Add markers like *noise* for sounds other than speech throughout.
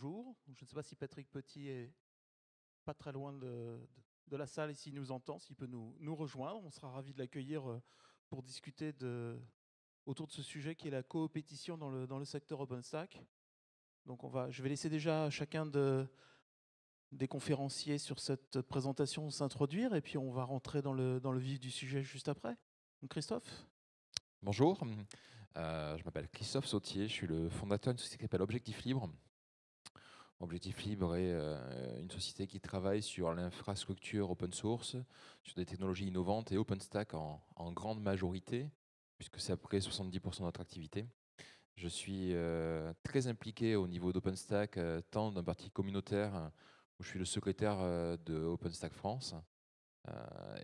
bonjour. Je ne sais pas si Patrick Petit est pas très loin de, la salle et s'il nous entend, s'il peut nous, nous rejoindre. On sera ravis de l'accueillir euh, pour discuter de, autour de ce sujet qui est la coopétition dans le, dans le secteur OpenStack. Donc on va, je vais laisser déjà chacun de, des conférenciers sur cette présentation s'introduire et puis on va rentrer dans le, dans le vif du sujet juste après. Donc Christophe Bonjour, euh, je m'appelle Christophe Sautier, je suis le fondateur d'une société qui s'appelle Objectif Libre. Objectif Libre est euh, une société qui travaille sur l'infrastructure open source, sur des technologies innovantes et OpenStack en, grande majorité, puisque c'est à peu près 70% de notre activité. Je suis euh, très impliqué au niveau d'OpenStack, euh, tant d'un parti communautaire où je suis le secrétaire de OpenStack France,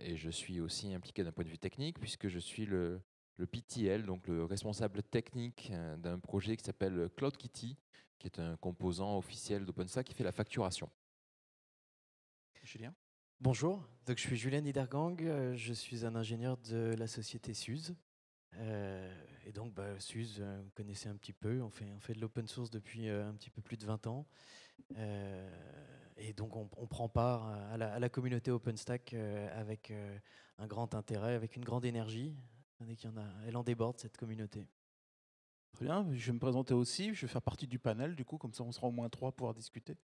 et je suis aussi impliqué d'un point de vue technique, puisque je suis le, le PTL, donc le responsable technique d'un projet qui s'appelle CloudKitty, qui est un composant officiel d'OpenStack qui fait la facturation. Julien Bonjour, donc je suis Julien Niedergang, euh, je suis un ingénieur de la société SUSE. Euh, et donc bah, SUSE, euh, vous connaissez un petit peu, on fait, on fait de l'open source depuis un petit peu plus de 20 ans. et donc on, prend part à la, communauté OpenStack avec un grand intérêt, avec une grande énergie. et en a, elle en déborde cette communauté je vais me présenter aussi, je vais faire partie du panel, du coup, comme ça on sera au moins trois pour pouvoir discuter.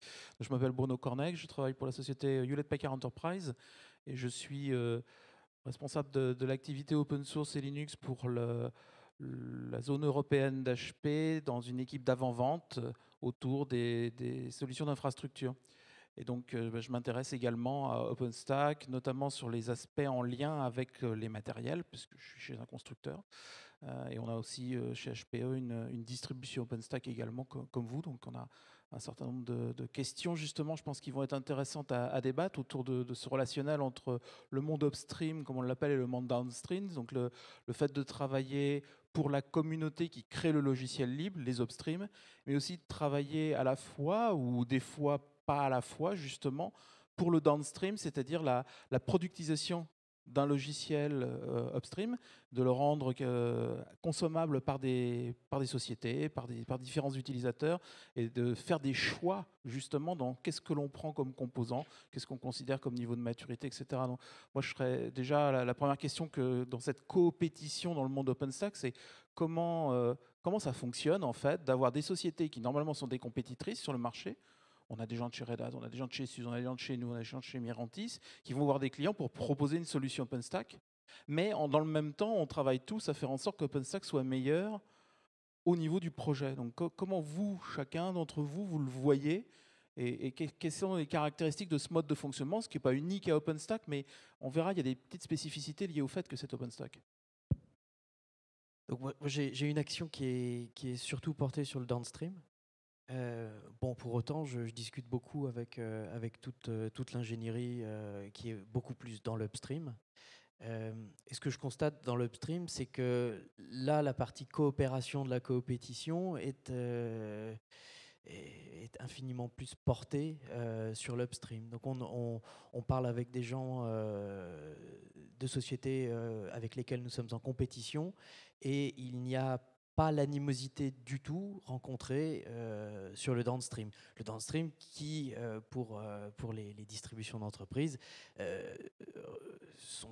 Je m'appelle Bruno Corneille, je travaille pour la société Hewlett Packard Enterprise et je suis euh, responsable de, l'activité open source et Linux pour la zone européenne d'HP dans une équipe d'avant-vente euh, autour des, des solutions d'infrastructure. Et donc, euh, ben, je m'intéresse également à OpenStack, notamment sur les aspects en lien avec euh, les matériels, puisque je suis chez un constructeur. Euh, et on a aussi chez HPE une, distribution OpenStack également, comme vous. Donc, on a un certain nombre de, questions, justement, je pense, qui vont être intéressantes à, débattre autour de, ce relationnel entre le monde upstream, comme on l'appelle, et le monde downstream. Donc, le, le fait de travailler pour la communauté qui crée le logiciel libre, les upstream, mais aussi de travailler à la fois ou des fois à la fois, justement, pour le downstream, c'est-à-dire la, productisation d'un logiciel euh, upstream, de le rendre euh, consommable par des, par des sociétés, par, différents utilisateurs, et de faire des choix justement dans qu'est-ce que l'on prend comme composant, qu'est-ce qu'on considère comme niveau de maturité, etc. moi, je serais déjà la, première question que dans cette coopétition dans le monde OpenStack, c'est comment, euh, comment ça fonctionne en fait d'avoir des sociétés qui normalement sont des compétitrices sur le marché, on a des gens de chez Red Hat, on a des gens de chez SUSE, on a des gens de chez nous, on a des gens de chez Mirantis qui vont voir des clients pour proposer une solution OpenStack. Mais dans le même temps, on travaille tous à faire en sorte qu'OpenStack soit meilleur au niveau du projet. Donc comment vous, chacun d'entre vous, vous le voyez et, quelles sont les caractéristiques de ce mode de fonctionnement, ce qui n'est pas unique à OpenStack, mais on verra, il y a des petites spécificités liées au fait que c'est OpenStack. j'ai une action qui est surtout portée sur le downstream, euh, bon, pour autant, je, discute beaucoup avec, euh, avec toute, euh, toute l'ingénierie qui est beaucoup plus dans l'upstream. et ce que je constate dans l'upstream, c'est que là, la partie coopération de la coopétition est, est, infiniment plus portée sur l'upstream. Donc on, on, parle avec des gens de sociétés avec lesquelles nous sommes en compétition et il n'y a pas l'animosité du tout rencontrée euh, sur le downstream. Le downstream qui, euh, pour, euh, pour les, distributions d'entreprises,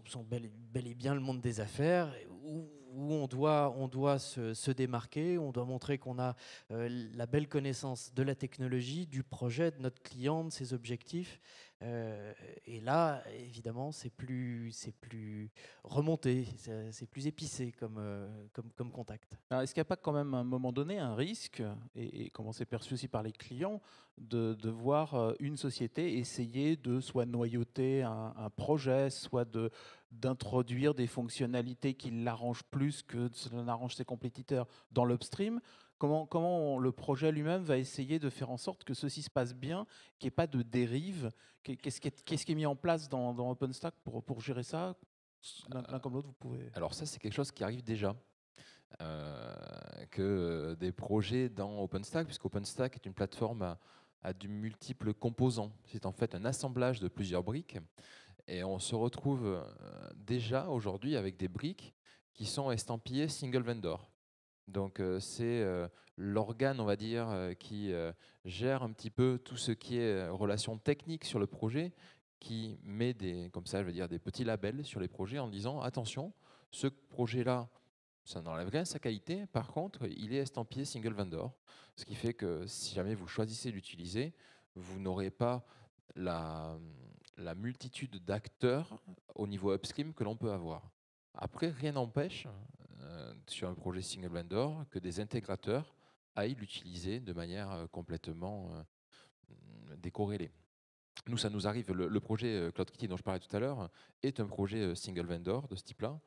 sont, bel, bel, et bien le monde des affaires, où, où on doit, on doit se, se, démarquer, on doit montrer qu'on a la belle connaissance de la technologie, du projet, de notre client, de ses objectifs, euh, et là, évidemment, c'est plus, c'est plus remonté, c'est plus épicé comme, euh, comme, contact. est-ce qu'il n'y a pas quand même à un moment donné un risque, et, comment c'est perçu aussi par les clients, de, de, voir euh, une société essayer de soit noyauter un, projet, soit de, d'introduire des fonctionnalités qui l'arrangent plus que cela n'arrange ses compétiteurs dans l'upstream Comment, le projet lui-même va essayer de faire en sorte que ceci se passe bien, qu'il n'y ait pas de dérive Qu'est-ce qui, est mis en place dans, OpenStack pour, gérer ça L'un comme l'autre, vous pouvez. Alors, ça, c'est quelque chose qui arrive déjà. Euh, que euh, des projets dans OpenStack, puisque OpenStack est une plateforme à, du multiple multiples composants. C'est en fait un assemblage de plusieurs briques. Et on se retrouve euh, déjà aujourd'hui avec des briques qui sont estampillées single vendor. Donc euh, c'est euh, l'organe, on va dire, euh, qui gère un petit peu tout ce qui est relation technique sur le projet, qui met des, comme ça, je veux dire, des petits labels sur les projets en disant attention, ce projet-là, ça n'enlève rien sa qualité. Par contre, il est estampillé single vendor, ce qui fait que si jamais vous choisissez d'utiliser, vous n'aurez pas la multitude d'acteurs au niveau upstream que l'on peut avoir. Après, rien n'empêche euh, sur un projet single vendor que des intégrateurs aillent l'utiliser de manière euh, complètement euh, décorrélée. Nous, ça nous arrive, le, projet Cloud Kitty dont je parlais tout à l'heure est un projet single vendor de ce type-là.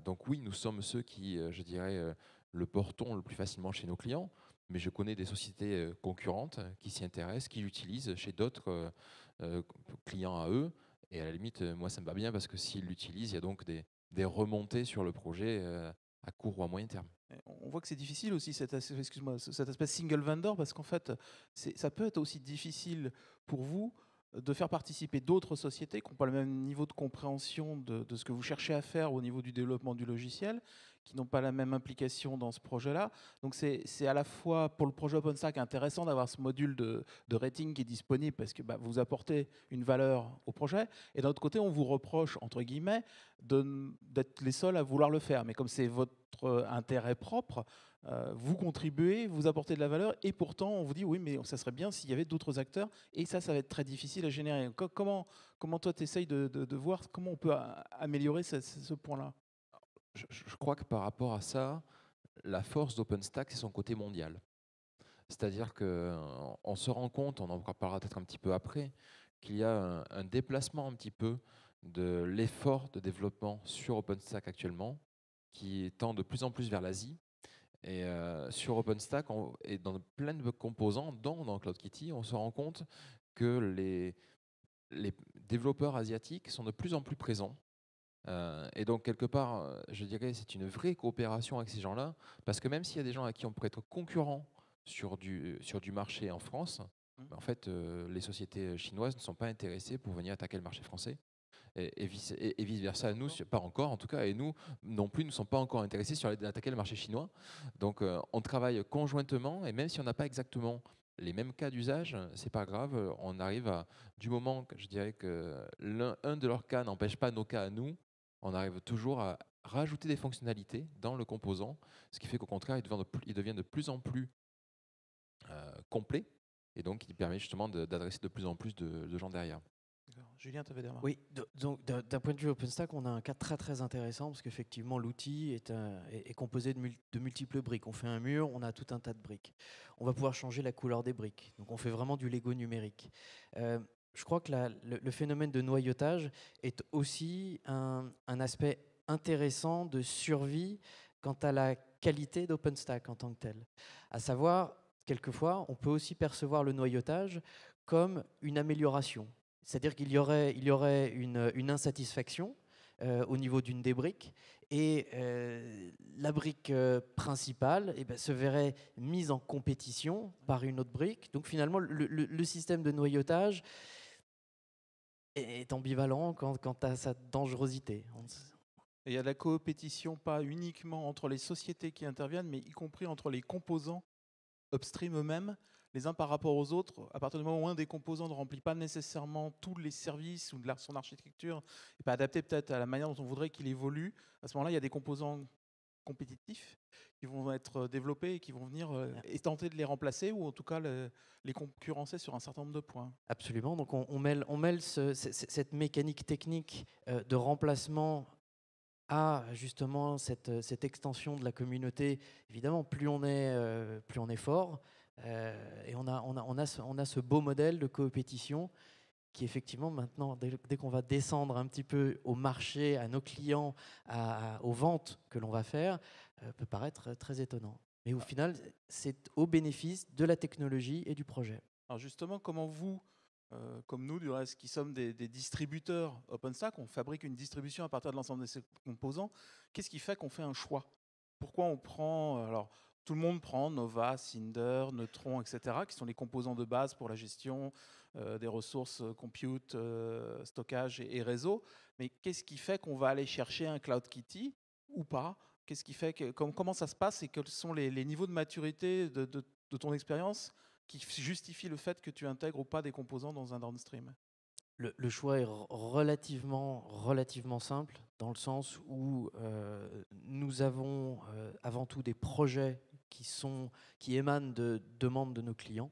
donc oui, nous sommes ceux qui, je dirais, le portons le plus facilement chez nos clients, mais je connais des sociétés concurrentes qui s'y intéressent, qui l'utilisent chez d'autres clients à eux. Et à la limite, moi, ça me va bien parce que s'ils l'utilisent, il y a donc des, des remontées sur le projet euh, à court ou à moyen terme. On voit que c'est difficile aussi cet aspect, aspect single vendor parce qu'en fait, ça peut être aussi difficile pour vous euh, de faire participer d'autres sociétés qui n'ont pas le même niveau de compréhension de, ce que vous cherchez à faire au niveau du développement du logiciel qui n'ont pas la même implication dans ce projet-là. Donc c'est à la fois pour le projet OpenStack intéressant d'avoir ce module de, rating qui est disponible parce que bah, vous apportez une valeur au projet. Et d'un autre côté, on vous reproche, entre guillemets, d'être les seuls à vouloir le faire. Mais comme c'est votre intérêt propre, euh, vous contribuez, vous apportez de la valeur, et pourtant on vous dit oui, mais ça serait bien s'il y avait d'autres acteurs, et ça, ça va être très difficile à générer. Comment, comment toi, tu essayes de, voir comment on peut améliorer ce point-là je, crois que par rapport à ça, la force d'OpenStack, c'est son côté mondial. C'est-à-dire qu'on euh, se rend compte, on en parlera peut-être un petit peu après, qu'il y a un, déplacement un petit peu de l'effort de développement sur OpenStack actuellement, qui tend de plus en plus vers l'Asie. Et euh, sur OpenStack, et dans plein de composants, dont dans CloudKitty, on se rend compte que les développeurs asiatiques sont de plus en plus présents euh, et donc, quelque part, euh, je dirais c'est une vraie coopération avec ces gens-là, parce que même s'il y a des gens à qui on pourrait être concurrent sur du, sur du marché en France, mmh. ben, en fait, euh, les sociétés chinoises ne sont pas intéressées pour venir attaquer le marché français. Et, et, vice, et, vice, versa. Nous, pas encore en tout cas, et nous non plus, nous ne sommes pas encore intéressés sur d'attaquer le marché chinois. Donc, on travaille conjointement, et même si on n'a pas exactement les mêmes cas d'usage, c'est pas grave. On arrive à, du moment que je dirais que l'un de leurs cas n'empêche pas nos cas à nous, on arrive toujours à rajouter des fonctionnalités dans le composant, ce qui fait qu'au contraire, il devient de plus, devient de plus en plus euh, complet, et donc il permet justement d'adresser de, plus en plus de, gens derrière. Julien, tu avais des Oui, donc d'un point de vue OpenStack, on a un cas très très intéressant parce qu'effectivement l'outil est, est, composé de, multiples briques. On fait un mur, on a tout un tas de briques. On va pouvoir changer la couleur des briques. Donc on fait vraiment du Lego numérique. Euh, je crois que le, phénomène de noyautage est aussi un, aspect intéressant de survie quant à la qualité d'OpenStack en tant que tel. À savoir, quelquefois, on peut aussi percevoir le noyautage comme une amélioration. C'est-à-dire qu'il y aurait, il y aurait une, insatisfaction euh, au niveau d'une des briques et euh, la brique euh, principale eh ben, se verrait mise en compétition par une autre brique. Donc finalement, le, le système de noyautage est ambivalent quant, à sa dangerosité. il y a de la coopétition, pas uniquement entre les sociétés qui interviennent, mais y compris entre les composants upstream eux-mêmes, les uns par rapport aux autres. À partir du moment où un des composants ne remplit pas nécessairement tous les services ou de son architecture, et pas adapté peut-être à la manière dont on voudrait qu'il évolue, à ce moment-là, il y a des composants compétitifs qui vont être développés et qui vont venir et tenter de les remplacer ou en tout cas les concurrencer sur un certain nombre de points. Absolument, donc on, mêle, on cette mécanique technique de remplacement à justement cette, extension de la communauté. Évidemment, plus on est, plus on est fort et on a, on a, on, a ce, on a ce beau modèle de coopétition qui effectivement maintenant, dès, qu'on va descendre un petit peu au marché, à nos clients, aux ventes que l'on va faire, euh, peut paraître très étonnant. Mais au ah. final, c'est au bénéfice de la technologie et du projet. Alors justement, comment vous, euh, comme nous du reste, qui sommes des, distributeurs OpenStack, on fabrique une distribution à partir de l'ensemble de ses composants, qu'est-ce qui fait qu'on fait un choix Pourquoi on prend... Euh, alors, tout le monde prend Nova, Cinder, Neutron, etc., qui sont les composants de base pour la gestion euh, des ressources euh, compute, euh, stockage et, réseau. Mais qu'est-ce qui fait qu'on va aller chercher un Cloud Kitty ou pas Qu'est-ce qui fait que, Comment ça se passe et quels sont les, niveaux de maturité de, ton expérience qui justifient le fait que tu intègres ou pas des composants dans un downstream le, choix est relativement, relativement simple dans le sens où nous avons avant tout des projets qui, sont, qui émanent de demandes de nos clients.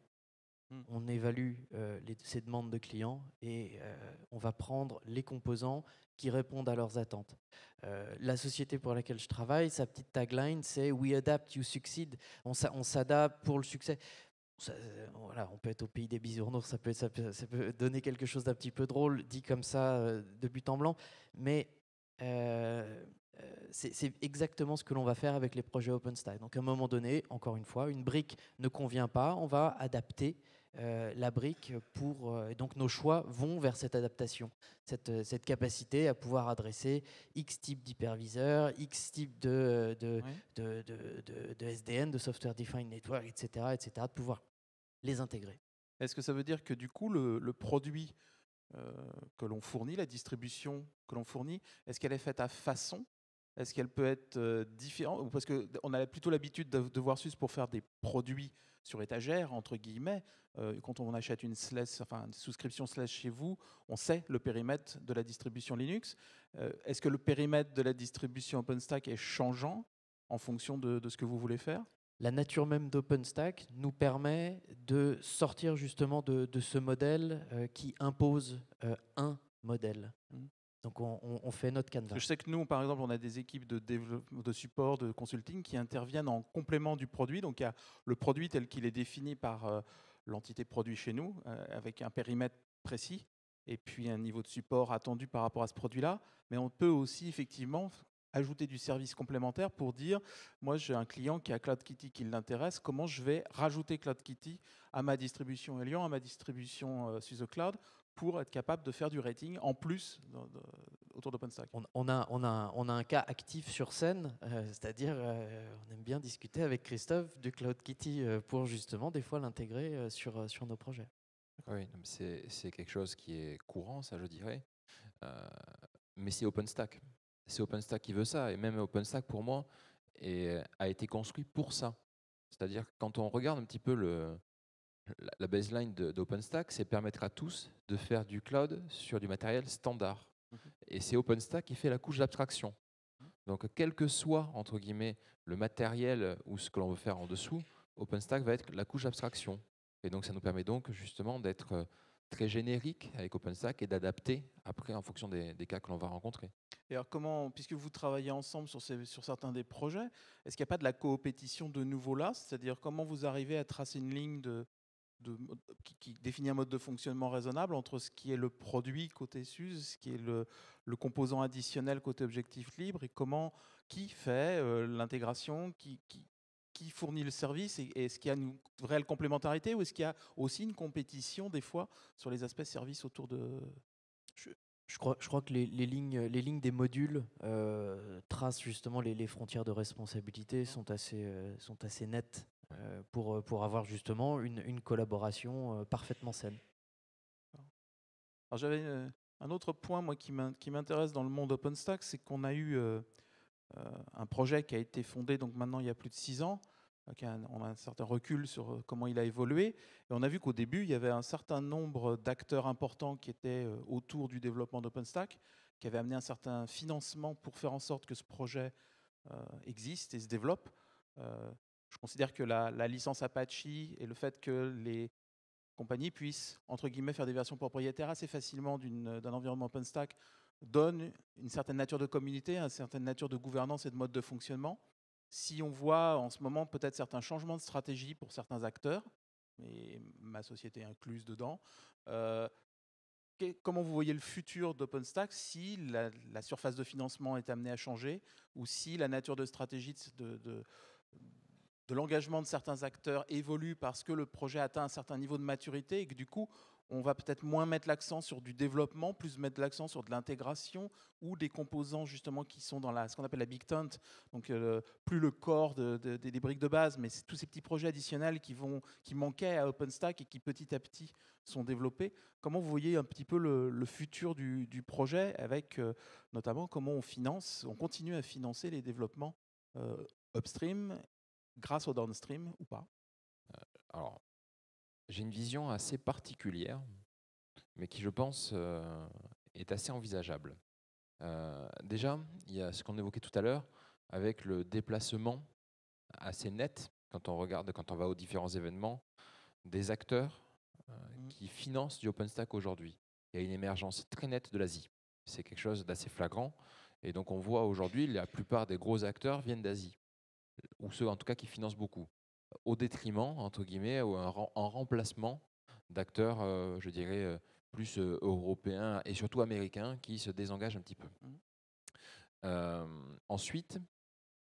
Hmm. On évalue euh, ces demandes de clients et euh, on va prendre les composants qui répondent à leurs attentes. Euh, la société pour laquelle je travaille, sa petite tagline, c'est We adapt, you succeed. On s'adapte pour le succès. voilà, on peut être au pays des bisounours, ça peut, donner quelque chose d'un petit peu drôle, dit comme ça, de but en blanc. Mais euh, c'est exactement ce que l'on va faire avec les projets OpenStack. Donc à un moment donné, encore une fois, une brique ne convient pas, on va adapter euh, la brique pour... Euh, donc nos choix vont vers cette adaptation, cette, capacité à pouvoir adresser X type d'hyperviseur, X type de de, SDN, de Software Defined Network, etc., etc., de pouvoir les intégrer. Est-ce que ça veut dire que du coup, le, produit que l'on fournit, la distribution que l'on fournit, est-ce qu'elle est faite à façon est-ce qu'elle peut être euh, différente Parce qu'on a plutôt l'habitude de, voir Sus pour faire des produits sur étagère, entre guillemets. Euh, quand on achète une, enfin, une souscription slash chez vous, on sait le périmètre de la distribution Linux. Euh, est-ce que le périmètre de la distribution OpenStack est changeant en fonction de, ce que vous voulez faire la nature même d'OpenStack nous permet de sortir justement de, ce modèle qui impose un modèle. Mmh. Donc on, fait notre canevas. Je sais que nous, par exemple, on a des équipes de, support, de consulting qui interviennent en complément du produit. Donc il y a le produit tel qu'il est défini par euh, l'entité produit chez nous, euh, avec un périmètre précis et puis un niveau de support attendu par rapport à ce produit-là. Mais on peut aussi effectivement ajouter du service complémentaire pour dire, moi j'ai un client qui a CloudKitty qui l'intéresse, comment je vais rajouter CloudKitty à ma distribution Elion, à ma distribution euh, Suze Cloud pour être capable de faire du rating en plus autour d'OpenStack. On, a, on, a, on a un cas actif sur scène, euh, c'est-à-dire euh, on aime bien discuter avec Christophe du Cloud Kitty euh, pour justement des fois l'intégrer sur, sur nos projets. Oui, c'est quelque chose qui est courant, ça je dirais, mais c'est OpenStack. C'est OpenStack qui veut ça, et même OpenStack pour moi et a été construit pour ça. C'est-à-dire quand on regarde un petit peu le, la baseline d'OpenStack, c'est permettre à tous de faire du cloud sur du matériel standard. Mhm. Et c'est OpenStack qui fait la couche d'abstraction. Donc, quel que soit, entre guillemets, le matériel ou ce que l'on veut faire en dessous, OpenStack va être la couche d'abstraction. Et donc, ça nous permet donc justement d'être euh, très générique avec OpenStack et d'adapter après en fonction des, cas que l'on va rencontrer. Et alors comment, puisque vous travaillez ensemble sur, ces, sur certains des projets, est-ce qu'il n'y a pas de la coopétition de nouveau là C'est-à-dire comment vous arrivez à tracer une ligne de, de, qui, définit un mode de fonctionnement raisonnable entre ce qui est le produit côté SUSE, ce qui est le, le composant additionnel côté objectif libre, et comment, qui fait euh, l'intégration, qui, qui, fournit le service, et, est-ce qu'il y a une réelle complémentarité, ou est-ce qu'il y a aussi une compétition des fois sur les aspects services autour de... Je, crois, je crois, que les, lignes, les, lignes, des modules euh, tracent justement les, frontières de responsabilité, sont assez, euh, sont assez nettes. Euh, pour, euh, pour avoir justement une, collaboration euh, parfaitement saine. Alors j'avais un autre point moi, qui m'intéresse dans le monde OpenStack, c'est qu'on a eu un projet qui a été fondé donc maintenant il y a plus de six ans. on a un certain recul sur comment il a évolué. Et on a vu qu'au début, il y avait un certain nombre d'acteurs importants qui étaient autour du développement d'OpenStack, qui avaient amené un certain financement pour faire en sorte que ce projet existe et se développe. Je considère que la, licence Apache et le fait que les compagnies puissent, entre guillemets, faire des versions propriétaires assez facilement euh, d'un environnement OpenStack donne une certaine nature de communauté, une certaine nature de gouvernance et de mode de fonctionnement. Si on voit en ce moment peut-être certains changements de stratégie pour certains acteurs, et ma société incluse dedans, euh, comment vous voyez le futur d'OpenStack si la, surface de financement est amenée à changer ou si la nature de stratégie de, de l'engagement de certains acteurs évolue parce que le projet atteint un certain niveau de maturité et que du coup, on va peut-être moins mettre l'accent sur du développement, plus mettre l'accent sur de l'intégration ou des composants justement qui sont dans la, ce qu'on appelle la big tent, donc euh, plus le corps des briques de base, mais tous ces petits projets additionnels qui, vont, qui manquaient à OpenStack et qui petit à petit sont développés. Comment vous voyez un petit peu le, futur du, projet avec euh, notamment comment on finance, on continue à financer les développements euh, upstream grâce au downstream ou pas euh, Alors, j'ai une vision assez particulière, mais qui, je pense, euh, est assez envisageable. Euh, déjà, il y a ce qu'on évoquait tout à l'heure avec le déplacement assez net quand on regarde, quand on va aux différents événements, des acteurs mmh. qui financent du OpenStack aujourd'hui. Il y a une émergence très nette de l'Asie. C'est quelque chose d'assez flagrant. Et donc on voit aujourd'hui, la plupart des gros acteurs viennent d'Asie ou ceux en tout cas qui financent beaucoup, au détriment, entre guillemets, ou en remplacement d'acteurs, euh, je dirais, euh, plus euh, européens et surtout américains qui se désengagent un petit peu. Mmh. ensuite,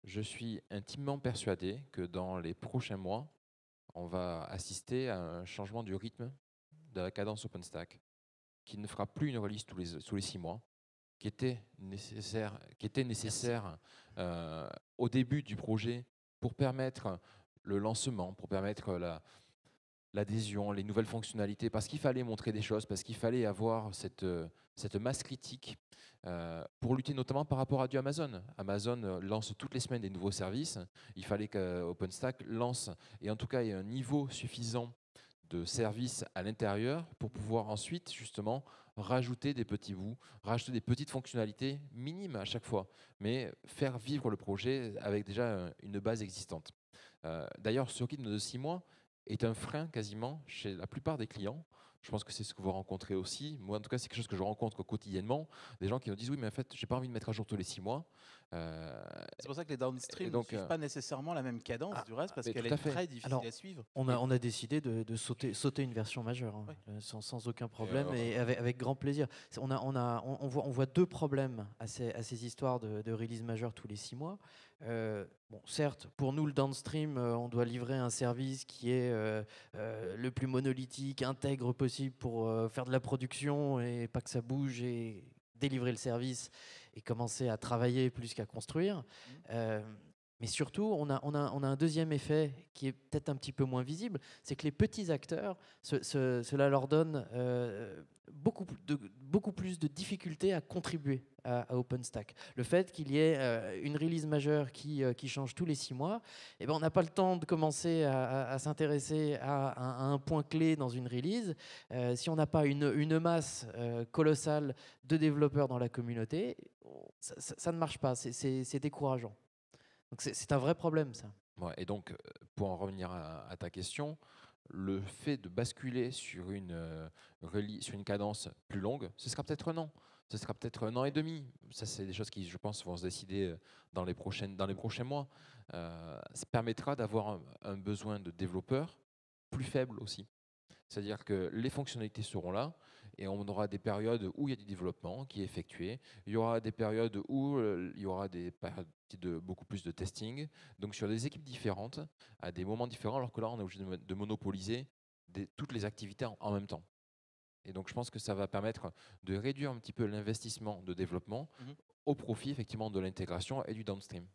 je suis intimement persuadé que dans les prochains mois, on va assister à un changement du rythme de la cadence OpenStack, qui ne fera plus une release tous les, tous les six mois, qui était nécessaire, qui était nécessaire au début du projet pour permettre le lancement, pour permettre la, l'adhésion, les nouvelles fonctionnalités, parce qu'il fallait montrer des choses, parce qu'il fallait avoir cette, cette masse critique euh, pour lutter notamment par rapport à du Amazon. Amazon euh, lance toutes les semaines des nouveaux services. Il fallait qu'OpenStack euh, lance, et en tout cas, il y ait un niveau suffisant de services à l'intérieur pour pouvoir ensuite justement rajouter des petits bouts, rajouter des petites fonctionnalités minimes à chaque fois, mais faire vivre le projet avec déjà euh, une base existante. Euh, d'ailleurs, ce rythme de six mois est un frein quasiment chez la plupart des clients je pense que c'est ce que vous rencontrez aussi. Moi, en tout cas, c'est quelque chose que je rencontre quotidiennement. Des gens qui nous disent oui, mais en fait, j'ai pas envie de mettre à jour tous les six mois. Euh, c'est pour ça que les downstream ne suivent euh, pas nécessairement la même cadence ah, du reste parce qu'elle est très difficile à suivre. On a, on a décidé de, sauter, sauter une version majeure hein, euh, sans, aucun problème et, avec, grand plaisir. On, a, on, a, on, voit, on voit deux problèmes à ces, histoires de, release majeure tous les six mois. bon, certes, pour nous, le downstream, on doit livrer un service qui est le plus monolithique, intègre possible pour euh, faire de la production et pas que ça bouge et délivrer le service et commencer à travailler plus qu'à construire. Mmh. Euh, mais surtout, on a, on, a, on a, un deuxième effet qui est peut-être un petit peu moins visible, c'est que les petits acteurs, cela leur donne euh, beaucoup, de, beaucoup plus de difficultés à contribuer à, OpenStack. Le fait qu'il y ait euh, une release majeure qui, euh, qui, change tous les six mois, et eh ben, on n'a pas le temps de commencer à, s'intéresser à, un point clé dans une release. Euh, si on n'a pas une, masse colossale de développeurs dans la communauté, ça, ne marche pas, c'est décourageant. Donc c'est un vrai problème ça. Ouais, et donc, pour en revenir à, ta question, le fait de basculer sur une, euh, sur une cadence plus longue, ce sera peut-être un an. Ce sera peut-être un an et demi. Ça, c'est des choses qui, je pense, vont se décider euh, dans les, prochains mois. Euh, ça permettra d'avoir un, un, besoin de développeurs plus faible aussi. C'est-à-dire que les fonctionnalités seront là, et on aura des périodes où il y a du développement qui est effectué. Il y aura des périodes où euh, il y aura des périodes de beaucoup plus de testing. Donc sur des équipes différentes, à des moments différents, alors que là, on est obligé de monopoliser toutes les activités en, même temps. Et donc je pense que ça va permettre de réduire un petit peu l'investissement de développement mhm. au profit effectivement de l'intégration et du downstream.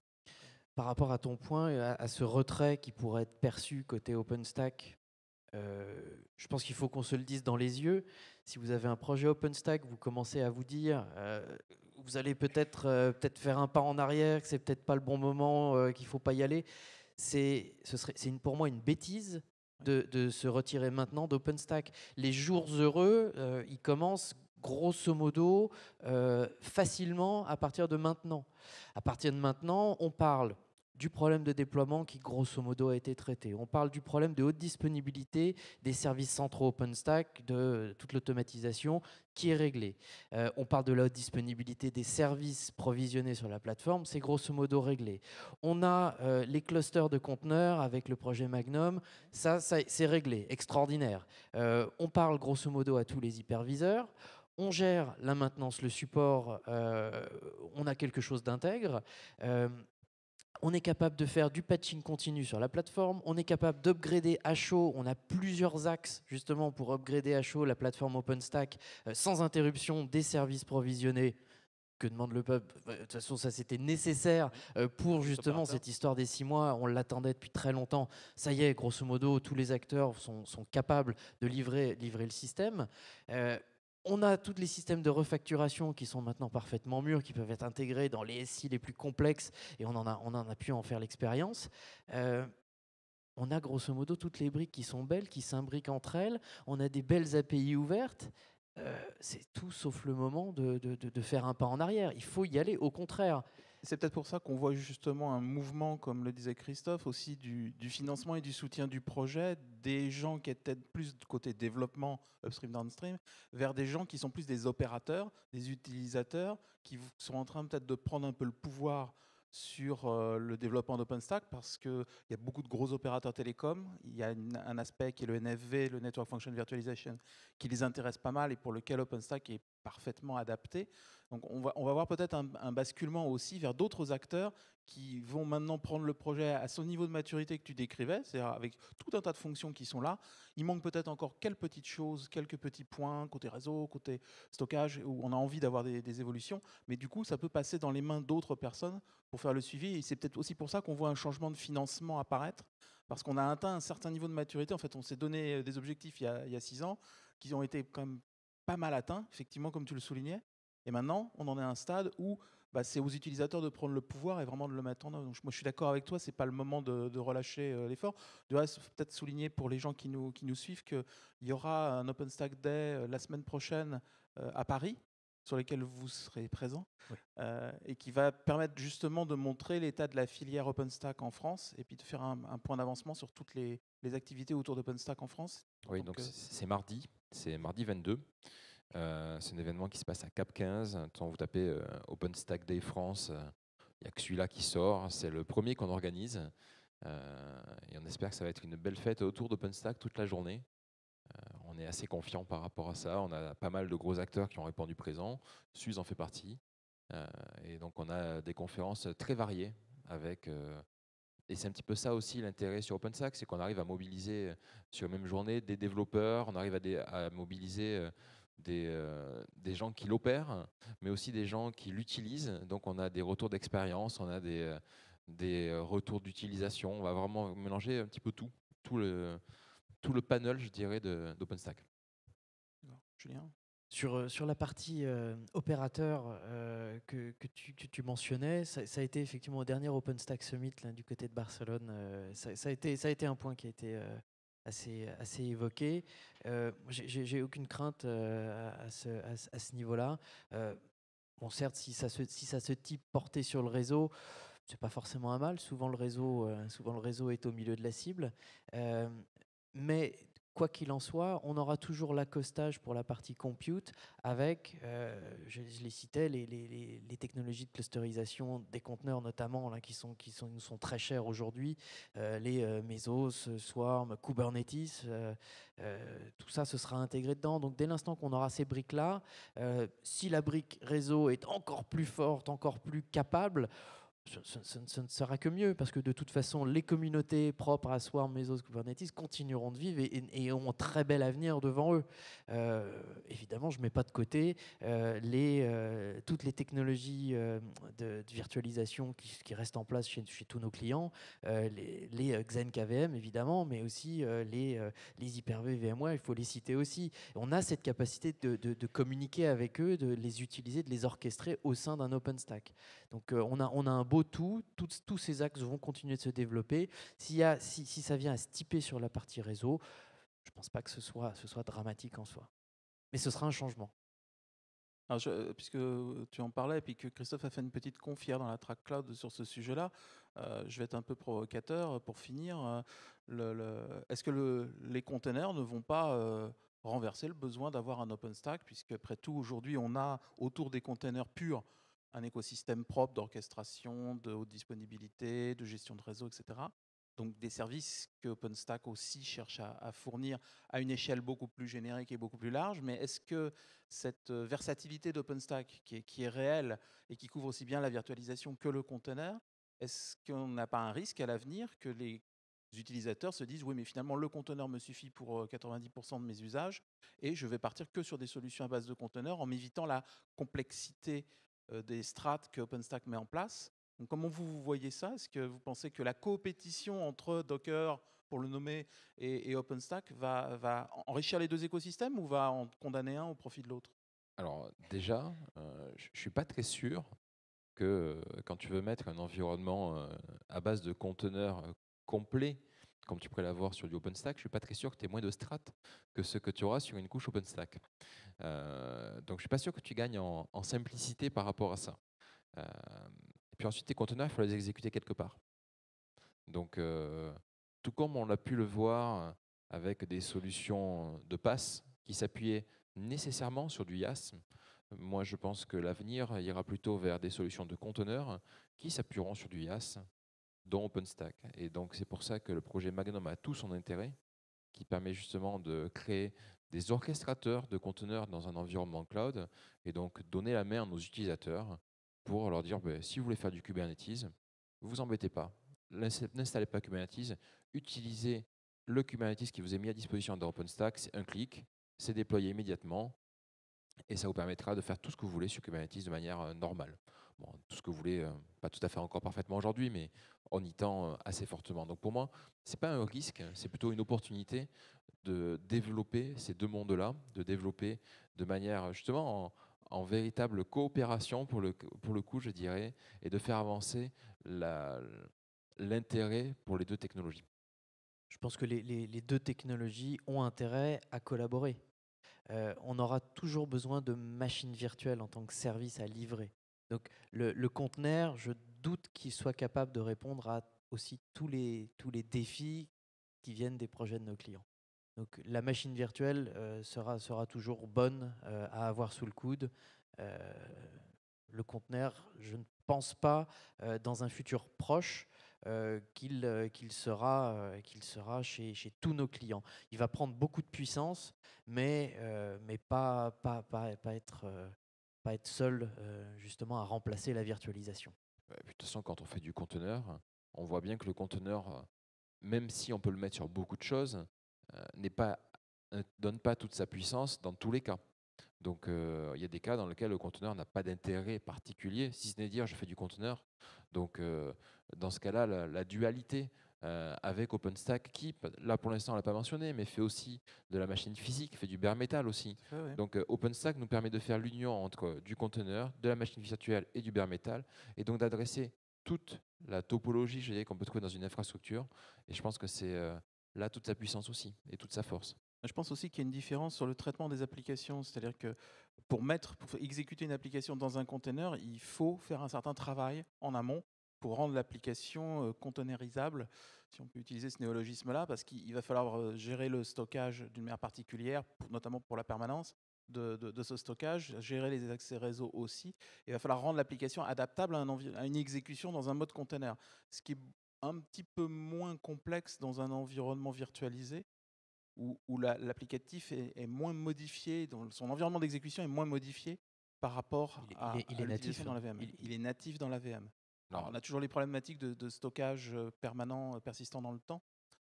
Par rapport à ton point, euh, à ce retrait qui pourrait être perçu côté OpenStack euh, je pense qu'il faut qu'on se le dise dans les yeux. Si vous avez un projet OpenStack, vous commencez à vous dire, que euh, vous allez peut-être euh, peut-être faire un pas en arrière, que c'est peut-être pas le bon moment, qu'il faut pas y aller. C'est ce serait c'est pour moi une bêtise. De, de se retirer maintenant d'OpenStack. Les jours heureux, ils commencent grosso modo facilement à partir de maintenant. À partir de maintenant, on parle du problème de déploiement qui, grosso modo, a été traité. On parle du problème de haute disponibilité des services centraux OpenStack, de toute l'automatisation qui est réglée. Euh, on parle de la haute disponibilité des services provisionnés sur la plateforme, c'est grosso modo réglé. On a euh, les clusters de conteneurs avec le projet Magnum, ça, c'est réglé, extraordinaire. Euh, on parle grosso modo à tous les hyperviseurs on gère la maintenance, le support, on a quelque chose d'intègre on est capable de faire du patching continu sur la plateforme, on est capable d'upgrader à chaud, on a plusieurs axes justement pour upgrader à chaud la plateforme OpenStack euh, sans interruption des services provisionnés que demande le peuple De toute façon, ça c'était nécessaire euh, pour justement cette histoire des six mois. On l'attendait depuis très longtemps. Ça y est, grosso modo, tous les acteurs sont, capables de livrer, le système. Euh, on a tous les systèmes de refacturation qui sont maintenant parfaitement mûrs, qui peuvent être intégrés dans les SI les plus complexes, et on en a, on en a pu en faire l'expérience. Euh, on a grosso modo toutes les briques qui sont belles, qui s'imbriquent entre elles. On a des belles API ouvertes. Euh, c'est tout sauf le moment de, faire un pas en arrière. Il faut y aller. Au contraire, c'est peut-être pour ça qu'on voit justement un mouvement, comme le disait Christophe, aussi du, financement et du soutien du projet, des gens qui étaient plus du côté développement, upstream, downstream, vers des gens qui sont plus des opérateurs, des utilisateurs, qui sont en train peut-être de prendre un peu le pouvoir sur euh, le développement d'OpenStack parce qu'il y a beaucoup de gros opérateurs télécoms. Il y a un aspect qui est le NFV, le Network Function Virtualization, qui les intéresse pas mal et pour lequel OpenStack est parfaitement adapté. Donc on va, voir peut-être un, basculement aussi vers d'autres acteurs qui vont maintenant prendre le projet à son niveau de maturité que tu décrivais, c'est-à-dire avec tout un tas de fonctions qui sont là. Il manque peut-être encore quelques petites choses, quelques petits points côté réseau, côté stockage, où on a envie d'avoir des, évolutions, mais du coup ça peut passer dans les mains d'autres personnes pour faire le suivi. Et c'est peut-être aussi pour ça qu'on voit un changement de financement apparaître, parce qu'on a atteint un certain niveau de maturité. En fait, on s'est donné euh, des objectifs il y a, il y a six ans qui ont été quand même pas mal atteints, effectivement, comme tu le soulignais. Et maintenant, on en est à un stade où bah, c'est aux utilisateurs de prendre le pouvoir et vraiment de le mettre en œuvre. Donc, moi, je suis d'accord avec toi, c'est pas le moment de, relâcher euh, l'effort. Je dois peut-être souligner pour les gens qui nous, qui nous suivent qu'il y aura un OpenStack Day euh, la semaine prochaine euh, à Paris sur lesquels vous serez présent, et qui va permettre justement de montrer l'état de la filière OpenStack en France, et puis de faire un, point d'avancement sur toutes les, activités autour d'OpenStack en France. Oui, donc c'est mardi, c'est mardi 22. Euh, c'est un événement qui se passe à Cap 15. Tant vous tapez euh, OpenStack Day France, euh, il y n'y a que celui-là qui sort. C'est le premier qu'on organise. et on espère que ça va être une belle fête autour d'OpenStack toute la journée. on est assez confiant par rapport à ça. On a pas mal de gros acteurs qui ont répondu présent. Suze en fait partie. et donc on a des conférences très variées avec et c'est un petit peu ça aussi l'intérêt sur OpenStack, c'est qu'on arrive à mobiliser sur la même journée des développeurs, on arrive à, à mobiliser euh, des, gens qui l'opèrent, mais aussi des gens qui l'utilisent. Donc on a des retours d'expérience, on a des, euh, des euh, retours d'utilisation. On va vraiment mélanger un petit peu tout, tout le, tout le panel, je dirais, d'OpenStack. Julien sur, sur, la partie opérateur que, tu, mentionnais, ça, a été effectivement au dernier OpenStack Summit du côté de Barcelone. ça, a été, ça a été un point qui a été assez, assez évoqué. Euh, j'ai aucune crainte euh, à ce, à ce niveau-là. Euh, bon, certes, si ça, se, si ça se type porté sur le réseau, c'est pas forcément un mal. Souvent le réseau, souvent le réseau est au milieu de la cible. mais quoi qu'il en soit, on aura toujours l'accostage pour la partie compute avec, euh, je, les citais, les, les, technologies de clusterisation des conteneurs notamment, qui, sont, nous sont très chères aujourd'hui, euh, les euh, Mesos, Swarm, Kubernetes, tout ça, ce sera intégré dedans. Donc dès l'instant qu'on aura ces briques-là, si la brique réseau est encore plus forte, encore plus capable, ce, ne sera que mieux, parce que de toute façon, les communautés propres à Swarm, Mesos, Kubernetes continueront de vivre et, ont un très bel avenir devant eux. Euh, évidemment, je ne mets pas de côté euh, les, euh, toutes les technologies de, virtualisation qui, restent en place chez, chez tous nos clients, les, les, KVM évidemment, mais aussi les, les Hyper-V VMware, il faut les citer aussi. On a cette capacité de, communiquer avec eux, de les utiliser, de les orchestrer au sein d'un OpenStack. Donc on, a, on a un tout, tous ces axes vont continuer de se développer. Y a, si, ça vient à se sur la partie réseau, je ne pense pas que ce soit, dramatique en soi. Mais ce sera un changement. Euh, puisque euh, tu en parlais et puis que Christophe a fait une petite confière dans la track cloud sur ce sujet-là, euh, je vais être un peu provocateur pour finir. Est-ce que les containers ne vont pas renverser le besoin d'avoir un OpenStack, puisque après tout aujourd'hui on a autour des containers purs un écosystème propre d'orchestration, de haute disponibilité, de gestion de réseau, etc. Donc des services que OpenStack aussi cherche à, fournir à une échelle beaucoup plus générique et beaucoup plus large. Mais est-ce que cette euh, versatilité d'OpenStack, qui est, réelle et qui couvre aussi bien la virtualisation que le conteneur, est-ce qu'on n'a pas un risque à l'avenir que les utilisateurs se disent oui mais finalement le conteneur me suffit pour 90% euh, de mes usages et je vais partir que sur des solutions à base de conteneurs en m'évitant la complexité euh, des strates que OpenStack met en place. Donc, comment vous voyez ça Est-ce que vous pensez que la compétition entre Docker, pour le nommer, et, OpenStack va, enrichir les deux écosystèmes ou va en condamner un au profit de l'autre Alors déjà, euh, je ne suis pas très sûr que euh, quand tu veux mettre un environnement à base de conteneurs complet comme tu pourrais l'avoir sur du OpenStack, je ne suis pas très sûr que tu aies moins de strates que ce que tu auras sur une couche OpenStack. Euh, donc je ne suis pas sûr que tu gagnes en, simplicité par rapport à ça. Euh, et puis ensuite, tes conteneurs, il faut les exécuter quelque part. Donc, euh, tout comme on a pu le voir avec des solutions de passe qui s'appuyaient nécessairement sur du YAS. moi je pense que l'avenir ira plutôt vers des solutions de conteneurs qui s'appuieront sur du YAS dont OpenStack. Et donc c'est pour ça que le projet Magnum a tout son intérêt, qui permet justement de créer des orchestrateurs de conteneurs dans un environnement cloud, et donc donner la main à nos utilisateurs pour leur dire, ben, si vous voulez faire du Kubernetes, vous vous embêtez pas, n'installez pas Kubernetes, utilisez le Kubernetes qui vous est mis à disposition dans OpenStack, c'est un clic, c'est déployé immédiatement, et ça vous permettra de faire tout ce que vous voulez sur Kubernetes de manière euh, normale tout ce que vous voulez, euh, pas tout à fait encore parfaitement aujourd'hui, mais en y tend euh, assez fortement. Donc pour moi, ce n'est pas un risque, c'est plutôt une opportunité de développer ces deux mondes-là, de développer de manière justement en, véritable coopération, pour le, pour le coup, je dirais, et de faire avancer l'intérêt pour les deux technologies. Je pense que les, deux technologies ont intérêt à collaborer. Euh, on aura toujours besoin de machines virtuelles en tant que service à livrer. Donc le, conteneur, je doute qu'il soit capable de répondre à aussi tous les, tous les défis qui viennent des projets de nos clients. Donc la machine virtuelle euh, sera, sera toujours bonne euh, à avoir sous le coude. Euh, le conteneur, je ne pense pas dans un futur proche qu'il qu'il sera, qu'il sera chez, chez, tous nos clients. Il va prendre beaucoup de puissance, mais, mais pas, pas, pas, pas être pas être seul euh, justement à remplacer la virtualisation. de toute façon, quand on fait du conteneur, on voit bien que le conteneur, euh, même si on peut le mettre sur beaucoup de choses, euh, n'est pas ne donne pas toute sa puissance dans tous les cas. Donc il y a des cas dans lesquels le conteneur n'a pas d'intérêt particulier, si ce n'est dire je fais du conteneur. Donc dans ce cas-là, la, dualité euh, avec OpenStack qui, là pour l'instant on ne l'a pas mentionné, mais fait aussi de la machine physique, fait du bare metal aussi. Donc euh, OpenStack nous permet de faire l'union entre euh, du conteneur, de la machine virtuelle et du bare metal, et donc d'adresser toute la topologie qu'on peut trouver dans une infrastructure. Et je pense que c'est là toute sa puissance aussi, et toute sa force. Je pense aussi qu'il y a une différence sur le traitement des applications, c'est-à-dire que pour mettre, pour exécuter une application dans un conteneur, il faut faire un certain travail en amont pour rendre l'application euh, containerisable, si on peut utiliser ce néologisme-là, parce qu'il va falloir euh, gérer le stockage d'une manière particulière, notamment pour la permanence. De, ce stockage, gérer les accès réseau aussi. Il va falloir rendre l'application adaptable à, une exécution dans un mode container, ce qui est un petit peu moins complexe dans un environnement virtualisé où, l'applicatif est, moins modifié, son environnement d'exécution est moins modifié par rapport à, il il natif dans la VM. Hein. Il, est natif dans la VM on a toujours les problématiques de, stockage euh, permanent, euh, persistant dans le temps.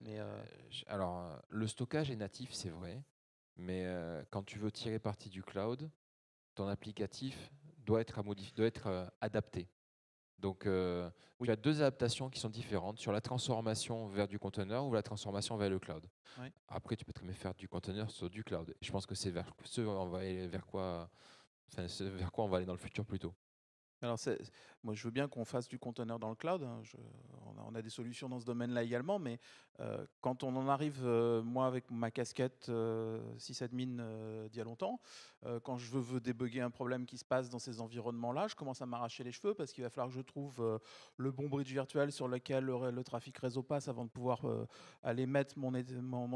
Mais euh, Alors, le stockage est natif, c'est vrai, mais quand tu veux tirer parti du cloud, ton applicatif doit être, doit être adapté. Donc, il y tu deux adaptations qui sont différentes sur la transformation vers du conteneur ou la transformation vers le cloud. Après, tu peux très bien faire du conteneur sur du cloud. Je pense que c'est vers, ce, vers, quoi, vers quoi on va aller dans le futur plutôt. Alors, moi, je veux bien qu'on fasse du conteneur dans le cloud. Hein. on, a, des solutions dans ce domaine-là également, mais euh, quand on en arrive, euh, moi, avec ma casquette euh, sysadmin d'il y a longtemps, quand je veux, débugger un problème qui se passe dans ces environnements-là, je commence à m'arracher les cheveux parce qu'il va falloir que je trouve le bon bridge virtuel sur lequel le, trafic réseau passe avant de pouvoir aller mettre mon,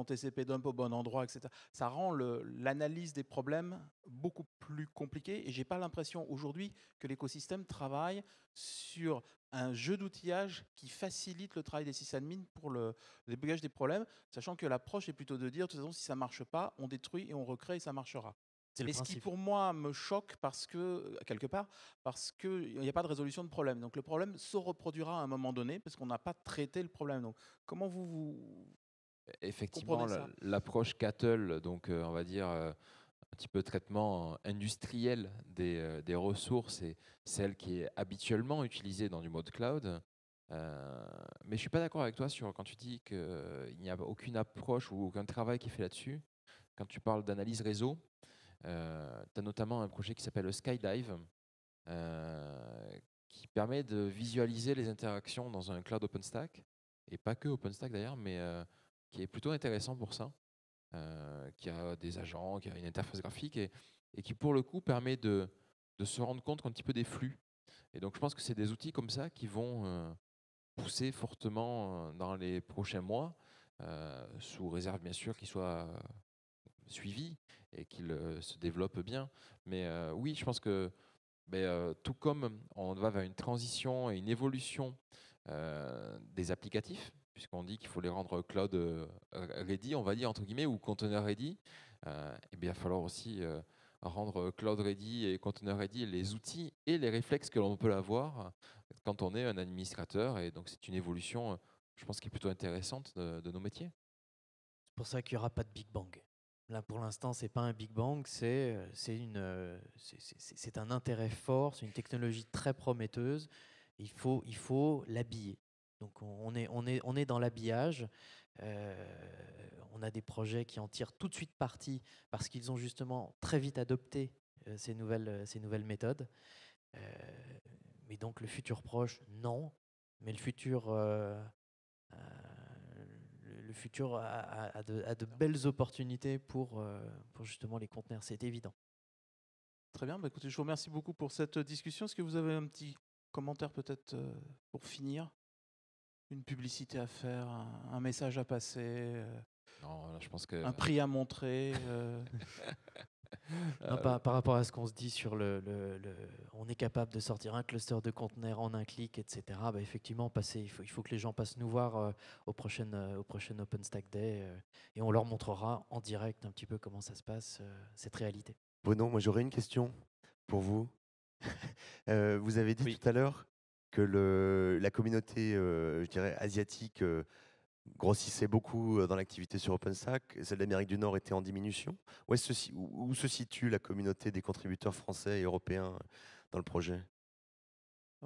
TCP dump au bon endroit, etc. Ça rend l'analyse des problèmes beaucoup plus compliquée et j'ai pas l'impression aujourd'hui que l'écosystème travaille sur un jeu d'outillage qui facilite le travail des sysadmins pour le débogage des problèmes, sachant que l'approche est plutôt de dire, de toute façon, si ça ne marche pas, on détruit et on recrée et ça marchera. C'est ce qui pour moi me choque parce que quelque part parce que n'y a pas de résolution de problème. Donc le problème se reproduira à un moment donné parce qu'on n'a pas traité le problème. Donc comment vous vous effectivement l'approche Cattle donc euh, on va dire euh, un petit peu traitement euh, industriel euh, des, ressources et celle qui est habituellement utilisée dans du mode cloud. Euh, mais je ne suis pas d'accord avec toi sur quand tu dis qu'il n'y a aucune approche ou aucun travail qui est fait là-dessus. Quand tu parles d'analyse réseau, tu as notamment un projet qui s'appelle Skydive, qui permet de visualiser les interactions dans un cloud OpenStack, et pas que OpenStack d'ailleurs, mais qui est plutôt intéressant pour ça. Euh, qui a des agents, qui a une interface graphique et, qui pour le coup permet de, se rendre compte un petit peu des flux. Et donc je pense que c'est des outils comme ça qui vont euh, pousser fortement euh, dans les prochains mois, sous réserve bien sûr qu'ils soient suivis et qu'ils se développent bien. Mais oui, je pense que ben, tout comme on va vers une transition et une évolution des applicatifs, puisqu'on dit qu'il faut les rendre cloud euh, ready, on va dire entre guillemets, ou container ready, et euh, eh bien, il va falloir aussi euh, rendre cloud ready et container ready les outils et les réflexes que l'on peut avoir quand on est un administrateur. Et donc, c'est une évolution, je pense, qui est plutôt intéressante de, nos métiers. C'est pour ça qu'il n'y aura pas de Big Bang. Là, pour l'instant, ce n'est pas un Big Bang, c'est un intérêt fort, c'est une technologie très prometteuse. Il faut l'habiller. Il faut donc on est, dans l'habillage. Euh, on a des projets qui en tirent tout de suite parti parce qu'ils ont justement très vite adopté euh, euh, ces, nouvelles, méthodes. mais donc le futur proche, non. Mais le futur, le futur a, de, belles opportunités pour, justement les conteneurs. C'est évident. Très bien, bah, écoutez, je vous remercie beaucoup pour cette discussion. Est-ce que vous avez un petit commentaire peut-être pour finir une publicité à faire, un, message à passer, euh, je pense que... un prix à montrer. Euh. *laughs* Euh. par, rapport à ce qu'on se dit sur le, le, on est capable de sortir un cluster de conteneurs en un clic, etc. Bah, effectivement, passer, il, faut, il faut que les gens passent nous voir au, prochain, au prochain OpenStack Day et on leur montrera en direct un petit peu comment ça se passe, cette réalité. non, moi j'aurais une question pour vous. *laughs* vous avez dit tout à l'heure que le, la communauté, euh, je dirais, asiatique euh, grossissait beaucoup euh, dans l'activité sur OpenStack, celle d'Amérique du Nord était en diminution. où se situe la communauté des contributeurs français et européens dans le projet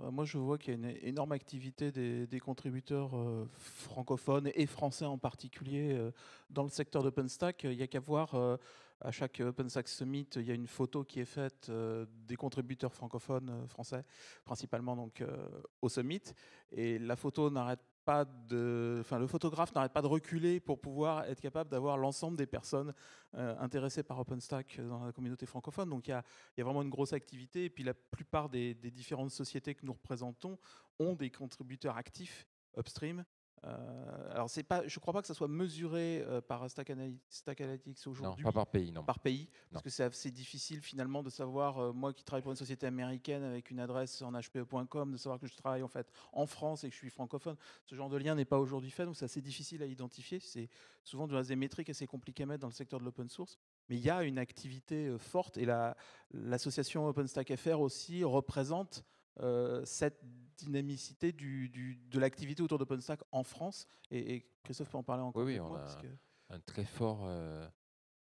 euh, moi, je vois qu'il y a une énorme activité des, contributeurs euh, francophones et français en particulier euh, dans le secteur d'OpenStack. Il n'y a qu'à voir, à chaque OpenStack Summit, il y a une photo qui est faite des contributeurs francophones français, principalement donc au Summit. Et la photo n'arrête pas de, le photographe n'arrête pas de reculer pour pouvoir être capable d'avoir l'ensemble des personnes euh, intéressées par OpenStack euh, dans la communauté francophone. Donc il y, a, vraiment une grosse activité. Et puis la plupart des, différentes sociétés que nous représentons ont des contributeurs actifs upstream euh, alors, c'est pas, je ne crois pas que ça soit mesuré euh, par Stack Analytics, aujourd'hui. Non, pas par pays, non. Par pays, parce que c'est assez difficile finalement de savoir, euh, moi qui travaille pour une société américaine avec une adresse en hpe.com, de savoir que je travaille en fait en France et que je suis francophone. Ce genre de lien n'est pas aujourd'hui fait, donc c'est assez difficile à identifier. C'est souvent des métriques assez compliquées à mettre dans le secteur de l'open source. Mais il y a une activité forte et l'association OpenStack FR aussi représente euh, cette dynamicité du, du, de l'activité autour d'OpenStack en France. Et, Christophe peut en parler encore. Oui, on a un, très fort euh,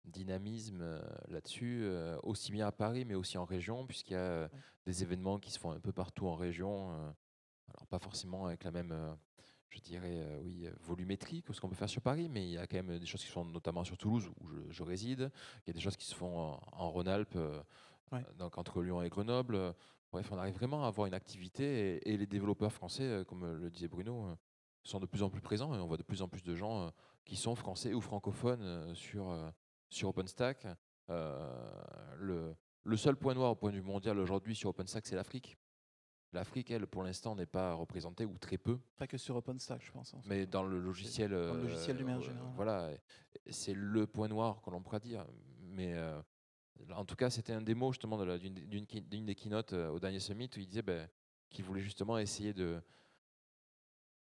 dynamisme euh, là-dessus, aussi bien à Paris, mais aussi en région, puisqu'il y a des événements qui se font un peu partout en région. alors, pas forcément avec la même. je dirais, oui, volumétrie que ce qu'on peut faire sur Paris, mais il y a quand même des choses qui se font notamment sur Toulouse, où je, réside. Il y a des choses qui se font en, Rhône-Alpes, donc entre Lyon et Grenoble. Bref, on arrive vraiment à avoir une activité et, les développeurs français, euh, comme euh, le disait Bruno, euh, sont de plus en plus présents et on voit de plus en plus de gens qui sont français ou francophones sur, sur OpenStack. le, le, seul point noir au point de vue mondial aujourd'hui sur OpenStack, c'est l'Afrique. L'Afrique, elle, pour l'instant, n'est pas représentée ou très peu. Pas que sur OpenStack, je pense. Mais dans le logiciel. Dans le logiciel du Voilà, c'est le point noir que l'on pourrait dire. Mais en tout cas, c'était un démo justement d'une des keynotes euh, au dernier summit où il disait ben, qu'il voulait justement essayer de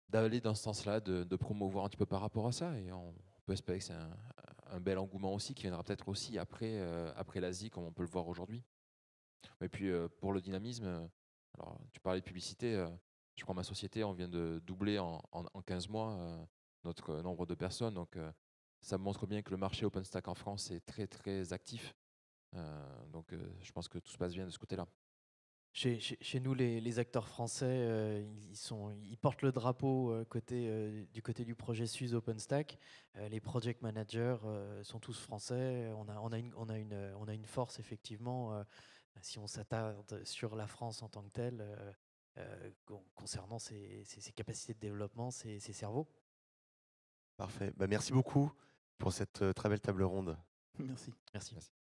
d'aller dans ce sens-là, de, promouvoir un petit peu par rapport à ça. Et on peut espérer que c'est un, bel engouement aussi qui viendra peut-être aussi après, euh, après l'Asie, comme on peut le voir aujourd'hui. Et puis euh, pour le dynamisme, alors tu parlais de publicité, je crois ma société, on vient de doubler en, en, en 15 mois notre nombre de personnes. Donc ça montre bien que le marché OpenStack en France est très très actif euh, donc euh, je pense que tout se passe bien de ce côté-là. Chez, nous, les, acteurs français, euh, ils, sont, ils portent le drapeau côté, du côté du projet Suisse OpenStack. les project managers sont tous français. On a, on, a une, on, a une, on a une force, effectivement, si on s'attarde sur la France en tant que telle, concernant ses, capacités de développement, ses, cerveaux. Parfait. Bah, merci beaucoup pour cette très belle table ronde. Merci. merci.